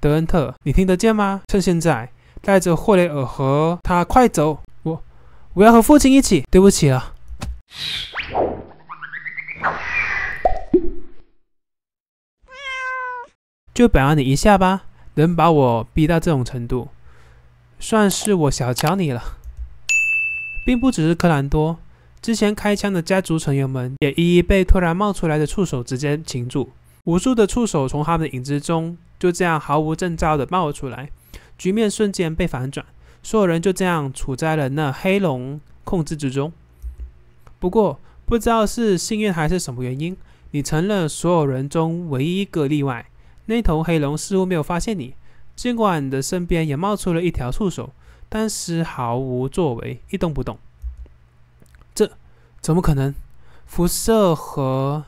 德恩特，你听得见吗？趁现在，带着霍雷尔和他快走！我我要和父亲一起。对不起啊。就表扬你一下吧，能把我逼到这种程度，算是我小瞧你了。并不只是柯兰多，之前开枪的家族成员们也一一被突然冒出来的触手直接擒住。无数的触手从他们的影子中就这样毫无征兆的冒出来，局面瞬间被反转，所有人就这样处在了那黑龙控制之中。不过不知道是幸运还是什么原因，你成了所有人中唯一一个例外。那头黑龙似乎没有发现你，尽管你的身边也冒出了一条触手，但是毫无作为，一动不动。这怎么可能？辐射和……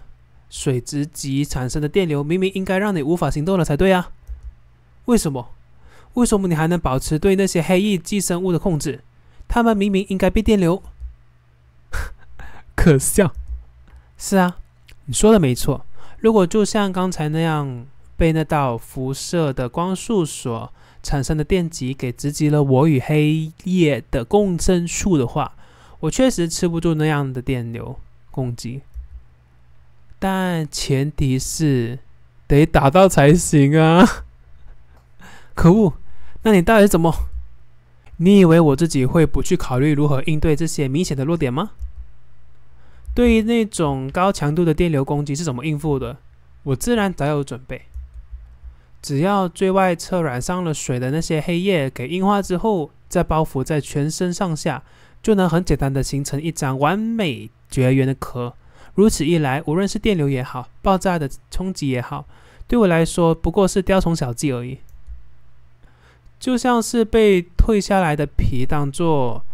水极产生的电流明明应该让你无法行动了才对啊，为什么？为什么你还能保持对那些黑翼寄生物的控制？他们明明应该被电流 可笑！是啊，你说的没错。如果就像刚才那样被那道辐射的光束所产生的电极给直击了我与黑夜的共生处的话，我确实吃不住那样的电流攻击。但前提是得打到才行啊！可恶，那你到底怎么？你以为我自己会不去考虑如何应对这些明显的弱点吗？对于那种高强度的电流攻击是怎么应付的？我自然早有准备。只要最外侧染上了水的那些黑液给硬化之后，再包覆在全身上下，就能很简单的形成一张完美绝缘的壳。如此一来，无论是电流也好，爆炸的冲击也好，对我来说不过是雕虫小技而已。就像是被退下来的皮当做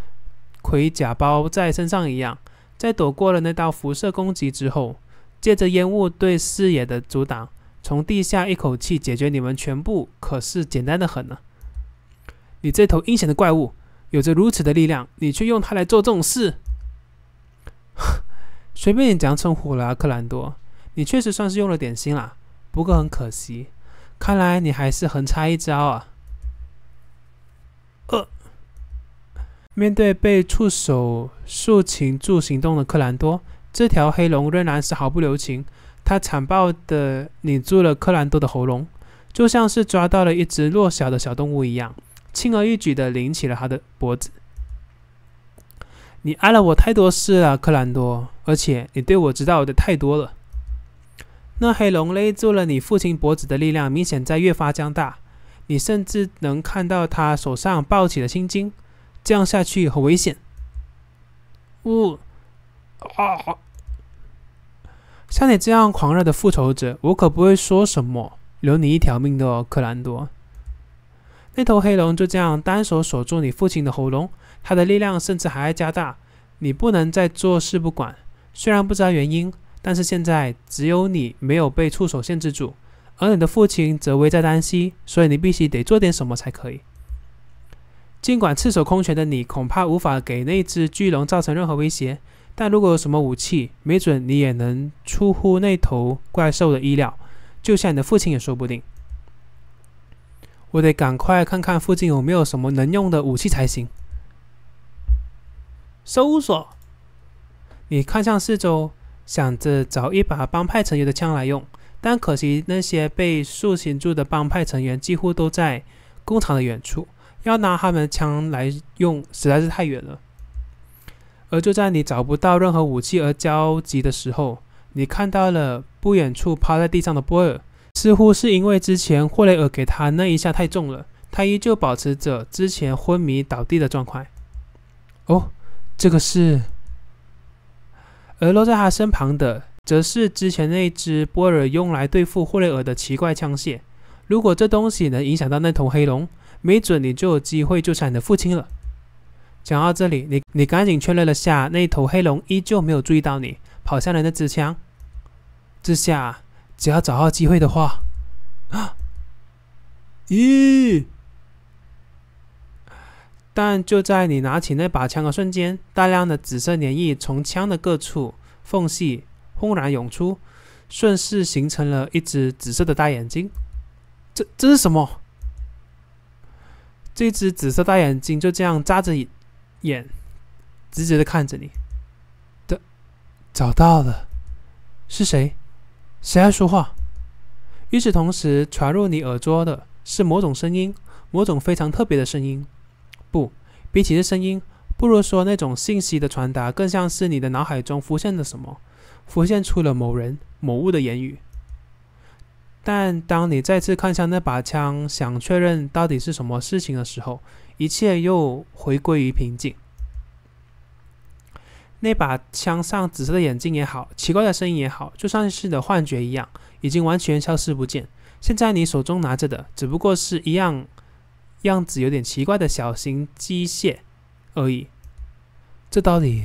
盔甲包在身上一样，在躲过了那道辐射攻击之后，借着烟雾对视野的阻挡，从地下一口气解决你们全部，可是简单的很呢。你这头阴险的怪物，有着如此的力量，你却用它来做这种事。随便你讲称呼了，克兰多，你确实算是用了点心啦。不过很可惜，看来你还是横插一招啊！呃，面对被触手竖擒住行动的克兰多，这条黑龙仍然是毫不留情，它残暴的拧住了克兰多的喉咙，就像是抓到了一只弱小的小动物一样，轻而易举的拧起了他的脖子。你挨了我太多事了，克兰多，而且你对我知道的太多了。那黑龙勒住了你父亲脖子的力量明显在越发加大，你甚至能看到他手上抱起的青筋。这样下去很危险。呜。啊！像你这样狂热的复仇者，我可不会说什么，留你一条命的，哦，克兰多。那头黑龙就这样单手锁住你父亲的喉咙，它的力量甚至还在加大。你不能再坐视不管。虽然不知道原因，但是现在只有你没有被触手限制住，而你的父亲则危在旦夕。所以你必须得做点什么才可以。尽管赤手空拳的你恐怕无法给那只巨龙造成任何威胁，但如果有什么武器，没准你也能出乎那头怪兽的意料，就像你的父亲也说不定。我得赶快看看附近有没有什么能用的武器才行。搜索，你看向四周，想着找一把帮派成员的枪来用，但可惜那些被塑形住的帮派成员几乎都在工厂的远处，要拿他们的枪来用实在是太远了。而就在你找不到任何武器而焦急的时候，你看到了不远处趴在地上的波尔。似乎是因为之前霍雷尔给他那一下太重了，他依旧保持着之前昏迷倒地的状态。哦，这个是。而落在他身旁的，则是之前那只波尔用来对付霍雷尔的奇怪枪械。如果这东西能影响到那头黑龙，没准你就有机会救下你的父亲了。讲到这里，你你赶紧确认了下，那头黑龙依旧没有注意到你，跑向了那支枪。这下。只要找到机会的话，啊，咦！但就在你拿起那把枪的瞬间，大量的紫色粘液从枪的各处缝隙轰然涌出，顺势形成了一只紫色的大眼睛。这这是什么？这只紫色大眼睛就这样眨着眼，直直的看着你。的，找到了，是谁？谁在说话？与此同时，传入你耳朵的是某种声音，某种非常特别的声音。不，比起这声音，不如说那种信息的传达，更像是你的脑海中浮现了什么，浮现出了某人某物的言语。但当你再次看向那把枪，想确认到底是什么事情的时候，一切又回归于平静。那把枪上紫色的眼睛也好，奇怪的声音也好，就像是你的幻觉一样，已经完全消失不见。现在你手中拿着的，只不过是一样样子有点奇怪的小型机械而已。这道理，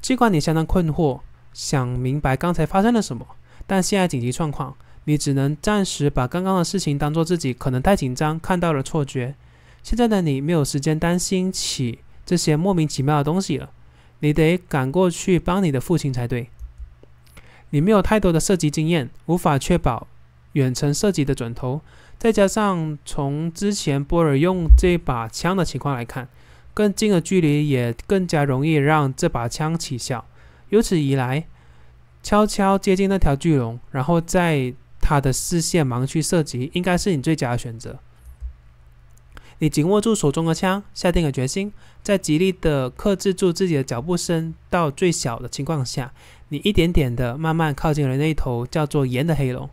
尽管你相当困惑，想明白刚才发生了什么，但现在紧急状况，你只能暂时把刚刚的事情当做自己可能太紧张看到了错觉。现在的你没有时间担心起这些莫名其妙的东西了。你得赶过去帮你的父亲才对。你没有太多的射击经验，无法确保远程射击的准头，再加上从之前波尔用这把枪的情况来看，更近的距离也更加容易让这把枪起效。由此以来，悄悄接近那条巨龙，然后在它的视线盲区射击，应该是你最佳的选择。你紧握住手中的枪，下定了决心，在极力的克制住自己的脚步声到最小的情况下，你一点点的慢慢靠近了那头叫做岩的黑龙。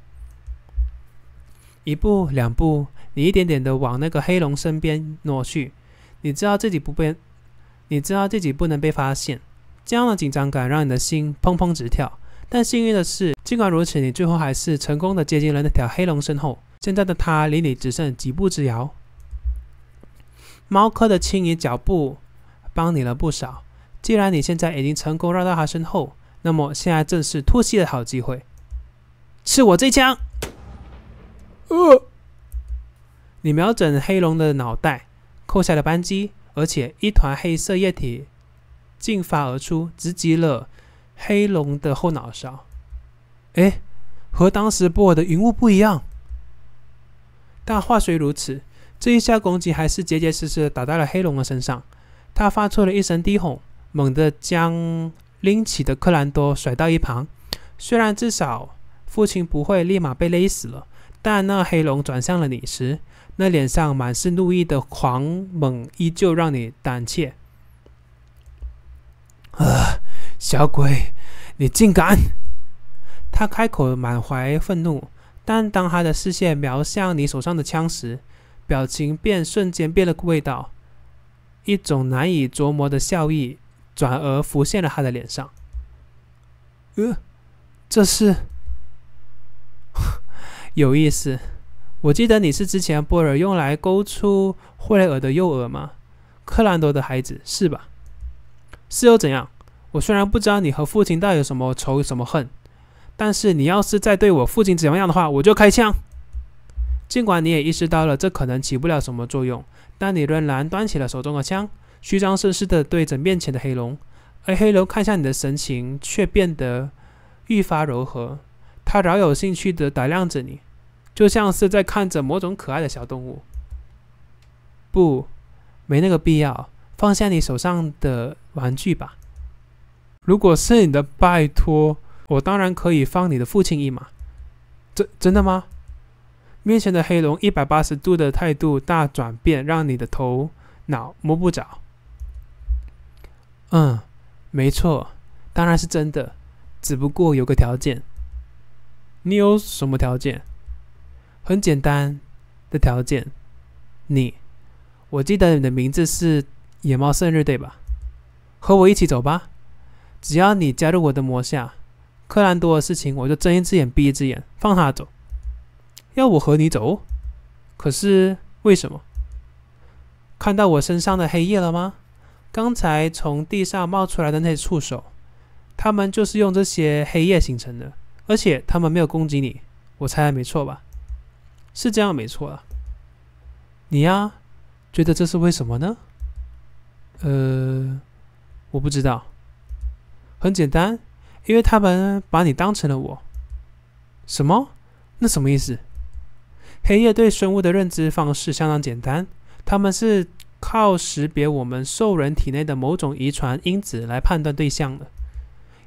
一步两步，你一点点的往那个黑龙身边挪去。你知道自己不被，你知道自己不能被发现。这样的紧张感让你的心砰砰直跳。但幸运的是，尽管如此，你最后还是成功的接近了那条黑龙身后。现在的他离你只剩几步之遥。猫科的轻盈脚步帮你了不少。既然你现在已经成功绕到它身后，那么现在正是突袭的好机会。吃我这一枪！呃，你瞄准黑龙的脑袋，扣下了扳机，而且一团黑色液体进发而出，直击了黑龙的后脑勺。哎，和当时波尔的云雾不一样。但话虽如此。这一下攻击还是结结实实的打在了黑龙的身上，他发出了一声低吼，猛地将拎起的克兰多甩到一旁。虽然至少父亲不会立马被勒死了，但那黑龙转向了你时，那脸上满是怒意的狂猛依旧让你胆怯。啊，小鬼，你竟敢！他开口满怀愤怒，但当他的视线瞄向你手上的枪时，表情便瞬间变了味道，一种难以琢磨的笑意转而浮现了他的脸上。呃，这是 有意思。我记得你是之前波尔用来勾出霍雷尔的诱饵吗？克兰德的孩子是吧？是又怎样？我虽然不知道你和父亲到底有什么仇什么恨，但是你要是再对我父亲怎么样的话，我就开枪。尽管你也意识到了这可能起不了什么作用，但你仍然端起了手中的枪，虚张声势的对着面前的黑龙。而黑龙看向你的神情却变得愈发柔和，他饶有兴趣的打量着你，就像是在看着某种可爱的小动物。不，没那个必要，放下你手上的玩具吧。如果是你的拜托，我当然可以放你的父亲一马。真真的吗？面前的黑龙一百八十度的态度大转变，让你的头脑摸不着。嗯，没错，当然是真的，只不过有个条件。你有什么条件？很简单的条件。你，我记得你的名字是野猫圣日，对吧？和我一起走吧。只要你加入我的魔下，克兰多的事情我就睁一只眼闭一只眼，放他走。要我和你走？可是为什么？看到我身上的黑夜了吗？刚才从地上冒出来的那些触手，他们就是用这些黑夜形成的。而且他们没有攻击你，我猜没错吧？是这样没错了。你呀，觉得这是为什么呢？呃，我不知道。很简单，因为他们把你当成了我。什么？那什么意思？黑夜对生物的认知方式相当简单，他们是靠识别我们兽人体内的某种遗传因子来判断对象的。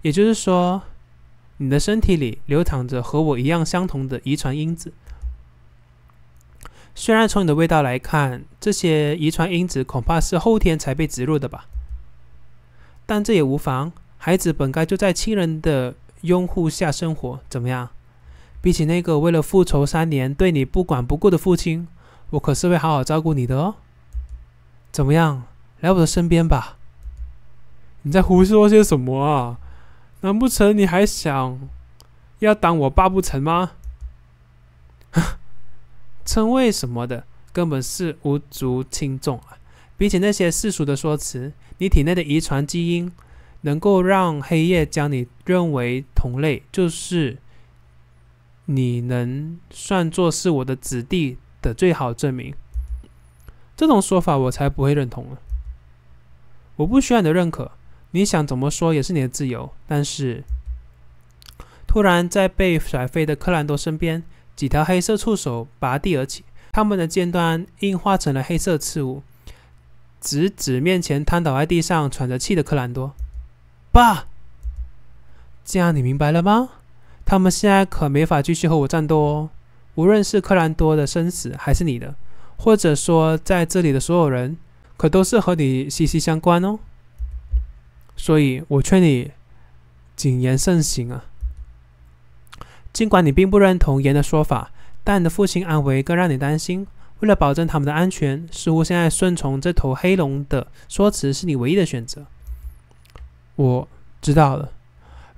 也就是说，你的身体里流淌着和我一样相同的遗传因子。虽然从你的味道来看，这些遗传因子恐怕是后天才被植入的吧。但这也无妨，孩子本该就在亲人的拥护下生活，怎么样？比起那个为了复仇三年对你不管不顾的父亲，我可是会好好照顾你的哦。怎么样，来我的身边吧？你在胡说些什么？啊？难不成你还想要当我爸不成吗？称谓什么的根本是无足轻重啊！比起那些世俗的说辞，你体内的遗传基因能够让黑夜将你认为同类，就是。你能算作是我的子弟的最好证明，这种说法我才不会认同了。我不需要你的认可，你想怎么说也是你的自由。但是，突然在被甩飞的克兰多身边，几条黑色触手拔地而起，它们的尖端硬化成了黑色刺物，直指面前瘫倒在地上喘着气的克兰多。爸，这样你明白了吗？他们现在可没法继续和我战斗哦。无论是克兰多的生死，还是你的，或者说在这里的所有人，可都是和你息息相关哦。所以我劝你谨言慎行啊。尽管你并不认同言的说法，但你的父亲安维更让你担心。为了保证他们的安全，似乎现在顺从这头黑龙的说辞是你唯一的选择。我知道了。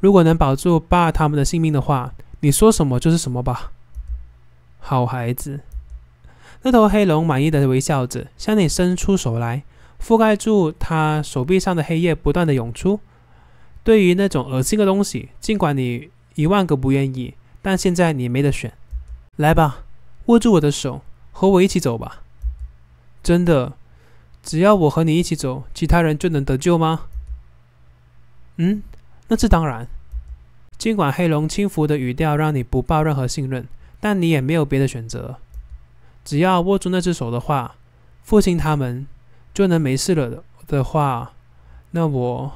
如果能保住爸他们的性命的话，你说什么就是什么吧。好孩子，那头黑龙满意的微笑着，向你伸出手来，覆盖住他手臂上的黑夜，不断的涌出。对于那种恶心的东西，尽管你一万个不愿意，但现在你没得选。来吧，握住我的手，和我一起走吧。真的，只要我和你一起走，其他人就能得救吗？嗯。那这当然。尽管黑龙轻浮的语调让你不抱任何信任，但你也没有别的选择。只要握住那只手的话，父亲他们就能没事了。的话，那我……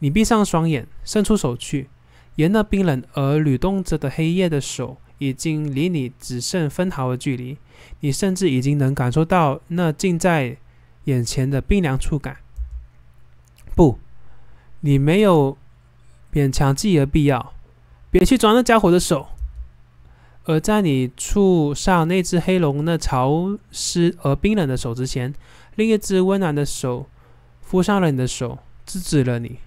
你闭上双眼，伸出手去，沿那冰冷而蠕动着的黑夜的手，已经离你只剩分毫的距离。你甚至已经能感受到那近在眼前的冰凉触感。不。你没有勉强自己的必要，别去抓那家伙的手。而在你触上那只黑龙那潮湿而冰冷的手之前，另一只温暖的手敷上了你的手，制止了你。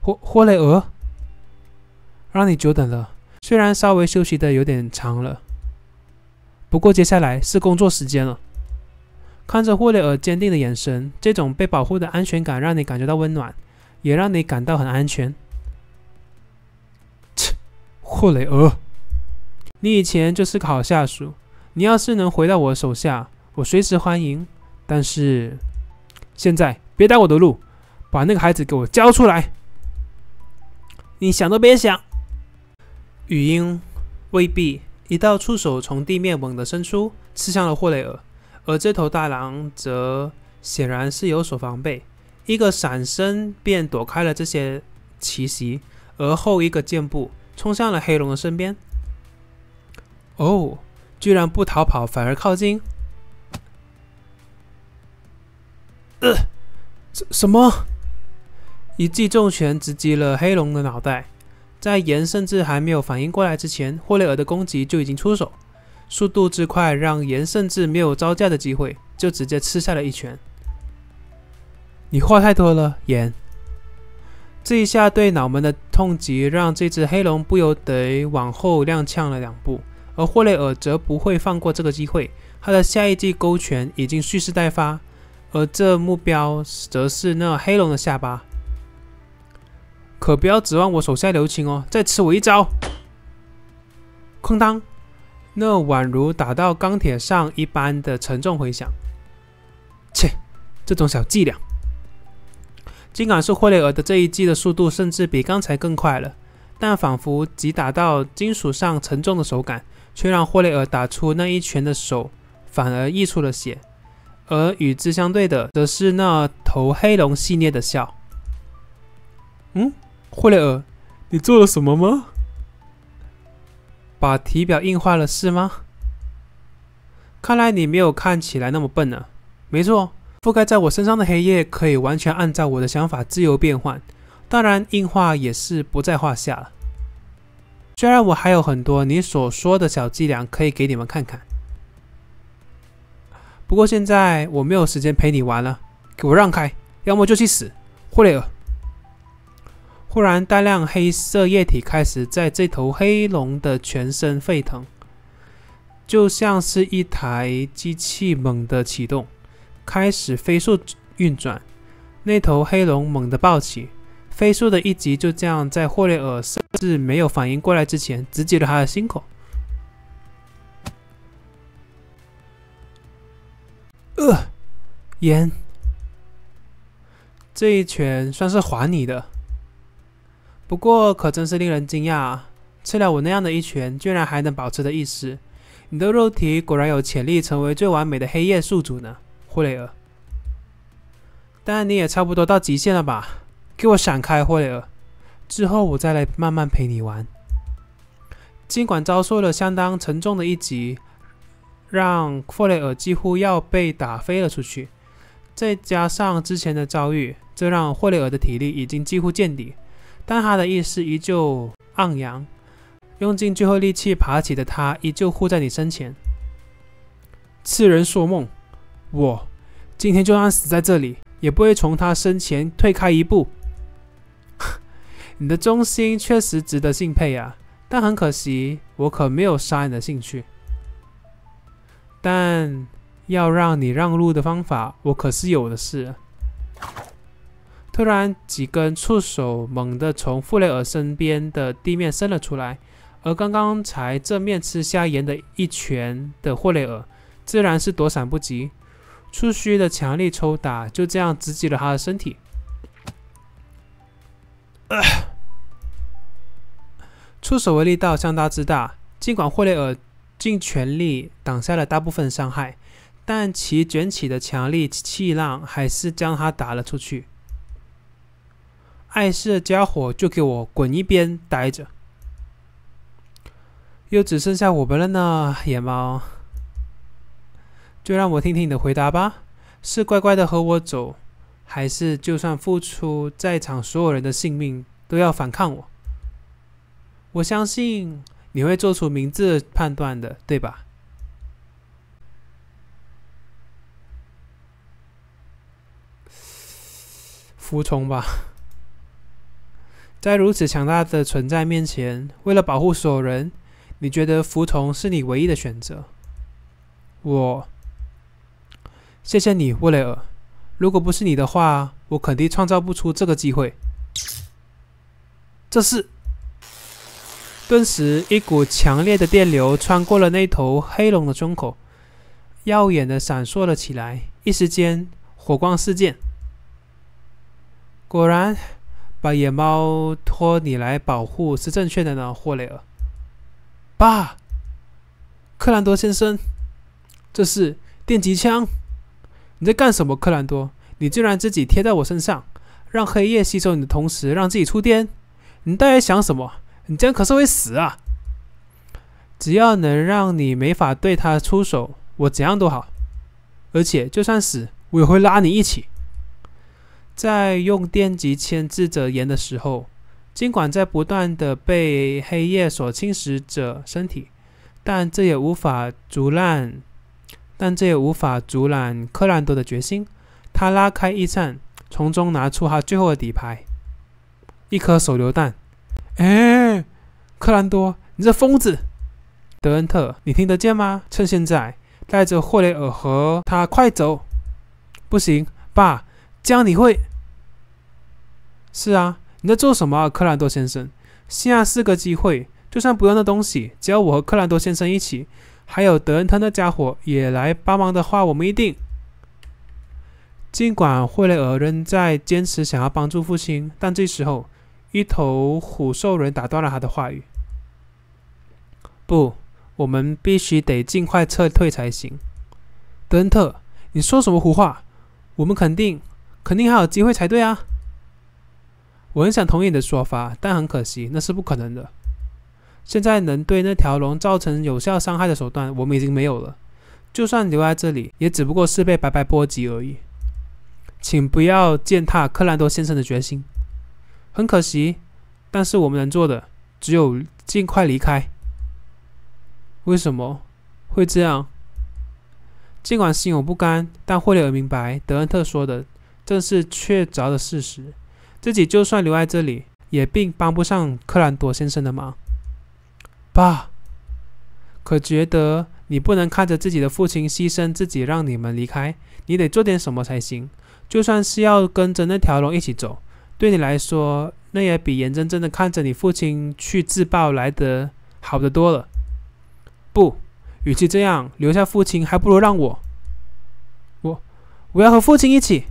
霍霍雷尔，让你久等了。虽然稍微休息的有点长了，不过接下来是工作时间了。看着霍雷尔坚定的眼神，这种被保护的安全感让你感觉到温暖，也让你感到很安全。切，霍雷尔，你以前就是个好下属，你要是能回到我手下，我随时欢迎。但是现在别挡我的路，把那个孩子给我交出来！你想都别想。语音未毕，一道触手从地面猛地伸出，刺向了霍雷尔。而这头大狼则显然是有所防备，一个闪身便躲开了这些奇袭，而后一个箭步冲向了黑龙的身边。哦，居然不逃跑反而靠近？呃，什什么？一记重拳直击了黑龙的脑袋，在岩甚至还没有反应过来之前，霍雷尔的攻击就已经出手。速度之快，让岩甚至没有招架的机会，就直接吃下了一拳。你话太多了，岩！这一下对脑门的痛击，让这只黑龙不由得往后踉跄了两步。而霍雷尔则不会放过这个机会，他的下一记勾拳已经蓄势待发，而这目标则是那黑龙的下巴。可不要指望我手下留情哦！再吃我一招！哐当！那宛如打到钢铁上一般的沉重回响，切，这种小伎俩！尽管是霍雷尔的这一击的速度甚至比刚才更快了，但仿佛击打到金属上沉重的手感，却让霍雷尔打出那一拳的手反而溢出了血。而与之相对的，则是那头黑龙系列的笑。嗯，霍雷尔，你做了什么吗？把体表硬化了是吗？看来你没有看起来那么笨呢。没错，覆盖在我身上的黑夜可以完全按照我的想法自由变换，当然硬化也是不在话下。了。虽然我还有很多你所说的小伎俩可以给你们看看，不过现在我没有时间陪你玩了。给我让开，要么就去死，或者。忽然，大量黑色液体开始在这头黑龙的全身沸腾，就像是一台机器猛地启动，开始飞速运转。那头黑龙猛地暴起，飞速的一击就这样在霍雷尔甚至没有反应过来之前，直击了他的心口。呃，烟，这一拳算是还你的。不过可真是令人惊讶，吃了我那样的一拳，居然还能保持的意识。你的肉体果然有潜力，成为最完美的黑夜宿主呢，霍雷尔。但你也差不多到极限了吧？给我闪开，霍雷尔！之后我再来慢慢陪你玩。尽管遭受了相当沉重的一击，让霍雷尔几乎要被打飞了出去，再加上之前的遭遇，这让霍雷尔的体力已经几乎见底。但他的意识依旧昂扬，用尽最后力气爬起的他依旧护在你身前。痴人说梦，我今天就算死在这里，也不会从他身前退开一步。你的忠心确实值得敬佩啊，但很可惜，我可没有杀人的兴趣。但要让你让路的方法，我可是有的是。突然，几根触手猛地从霍雷尔身边的地面伸了出来，而刚刚才正面吃下盐的一拳的霍雷尔自然是躲闪不及，触须的强力抽打就这样直击了他的身体。触手的力道相当之大，尽管霍雷尔尽全力挡下了大部分伤害，但其卷起的强力气浪还是将他打了出去。碍事的家伙就给我滚一边待着！又只剩下我们了呢，野猫。就让我听听你的回答吧：是乖乖的和我走，还是就算付出在场所有人的性命都要反抗我？我相信你会做出明智的判断的，对吧？服从吧。在如此强大的存在面前，为了保护所有人，你觉得服从是你唯一的选择？我，谢谢你，乌雷尔。如果不是你的话，我肯定创造不出这个机会。这是……顿时，一股强烈的电流穿过了那头黑龙的胸口，耀眼的闪烁了起来，一时间火光四溅。果然。把野猫托你来保护是正确的呢，霍雷尔。爸，克兰多先生，这是电击枪。你在干什么，克兰多？你竟然自己贴在我身上，让黑夜吸收你的同时让自己触电？你到底想什么？你这样可是会死啊！只要能让你没法对他出手，我怎样都好。而且就算死，我也会拉你一起。在用电极牵制着盐的时候，尽管在不断的被黑夜所侵蚀着身体，但这也无法阻拦，但这也无法阻拦克兰多的决心。他拉开一扇，从中拿出他最后的底牌——一颗手榴弹。哎，克兰多，你这疯子！德恩特，你听得见吗？趁现在，带着霍雷尔和他快走！不行，爸。这样你会？是啊，你在做什么，啊，克兰多先生？下是个机会，就算不用那东西，只要我和克兰多先生一起，还有德恩特那家伙也来帮忙的话，我们一定。尽管惠雷尔仍在坚持想要帮助父亲，但这时候一头虎兽人打断了他的话语：“不，我们必须得尽快撤退才行。”德恩特，你说什么胡话？我们肯定。肯定还有机会才对啊！我很想同意你的说法，但很可惜，那是不可能的。现在能对那条龙造成有效伤害的手段，我们已经没有了。就算留在这里，也只不过是被白白波及而已。请不要践踏克兰多先生的决心。很可惜，但是我们能做的，只有尽快离开。为什么会这样？尽管心有不甘，但霍利尔明白德恩特说的。这是确凿的事实。自己就算留在这里，也并帮不上克兰朵先生的忙。爸，可觉得你不能看着自己的父亲牺牲自己，让你们离开？你得做点什么才行。就算是要跟着那条龙一起走，对你来说，那也比眼睁睁的看着你父亲去自爆来得好得多了。不，与其这样留下父亲，还不如让我。我，我要和父亲一起。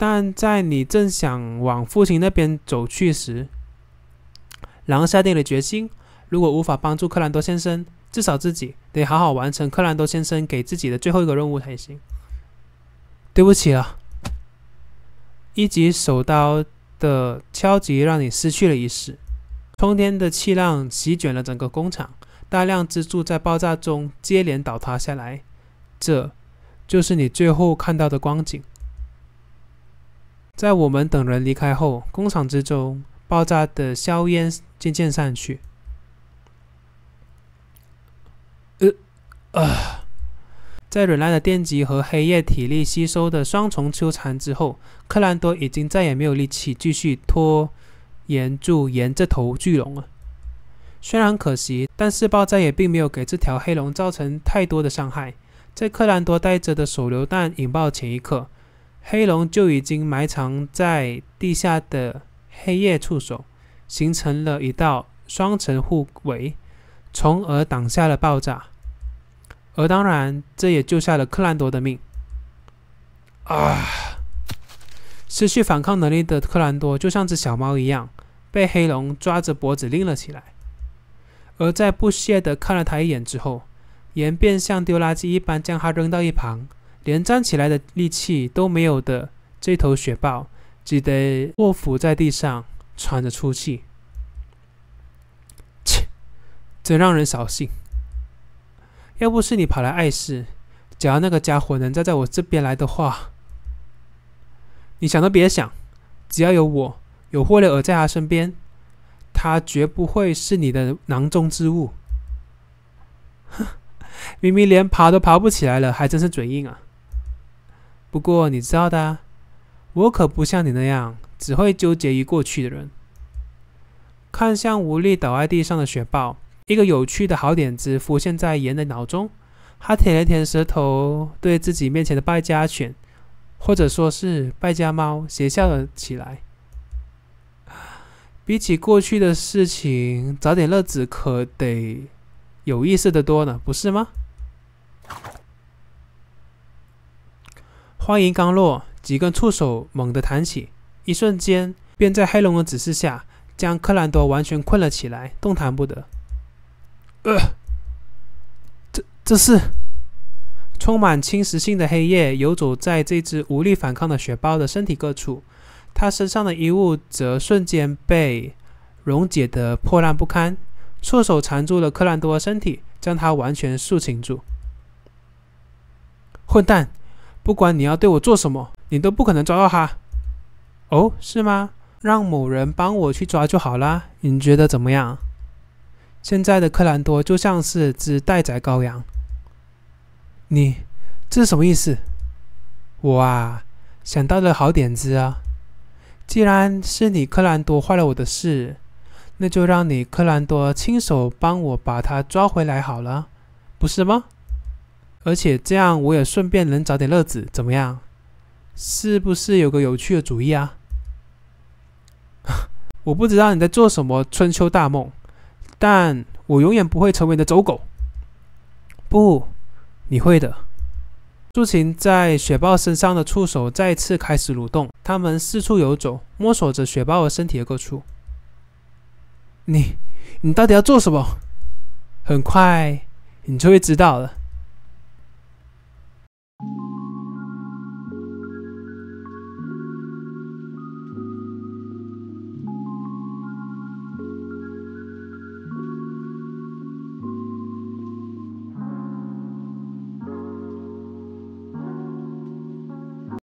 但在你正想往父亲那边走去时，狼下定了决心：如果无法帮助克兰多先生，至少自己得好好完成克兰多先生给自己的最后一个任务才行。对不起了，一级手刀的敲击让你失去了意识，冲天的气浪席卷了整个工厂，大量支柱在爆炸中接连倒塌下来。这就是你最后看到的光景。在我们等人离开后，工厂之中爆炸的硝烟渐渐散去。呃，啊，在忍耐的电击和黑夜体力吸收的双重纠缠之后，克兰多已经再也没有力气继续拖延住沿这头巨龙了。虽然可惜，但是爆炸也并没有给这条黑龙造成太多的伤害。在克兰多带着的手榴弹引爆前一刻。黑龙就已经埋藏在地下的黑夜触手，形成了一道双层护围，从而挡下了爆炸。而当然，这也救下了克兰多的命。啊！失去反抗能力的克兰多就像只小猫一样，被黑龙抓着脖子拎了起来。而在不屑地看了他一眼之后，岩便像丢垃圾一般将他扔到一旁。连站起来的力气都没有的这头雪豹，只得卧伏在地上喘着粗气。切，真让人扫兴！要不是你跑来碍事，只要那个家伙能站在我这边来的话，你想都别想！只要有我，有霍勒尔在他身边，他绝不会是你的囊中之物。哼，明明连爬都爬不起来了，还真是嘴硬啊！不过你知道的，我可不像你那样只会纠结于过去的人。看向无力倒在地上的雪豹，一个有趣的好点子浮现在岩的脑中。他舔了舔舌头，对自己面前的败家犬，或者说是败家猫，邪笑了起来。比起过去的事情，找点乐子可得有意思的多呢，不是吗？话音刚落，几根触手猛地弹起，一瞬间便在黑龙的指示下，将克兰多完全困了起来，动弹不得。呃，这这是充满侵蚀性的黑夜游走在这只无力反抗的雪豹的身体各处，它身上的衣物则瞬间被溶解得破烂不堪。触手缠住了克兰多身体，将他完全束紧住。混蛋！不管你要对我做什么，你都不可能抓到他。哦，是吗？让某人帮我去抓就好了，你觉得怎么样？现在的克兰多就像是只待宰羔羊。你这是什么意思？我啊，想到了好点子啊。既然是你克兰多坏了我的事，那就让你克兰多亲手帮我把他抓回来好了，不是吗？而且这样我也顺便能找点乐子，怎么样？是不是有个有趣的主意啊？我不知道你在做什么春秋大梦，但我永远不会成为你的走狗。不，你会的。苏晴在雪豹身上的触手再次开始蠕动，它们四处游走，摸索着雪豹身体的各处。你，你到底要做什么？很快你就会知道了。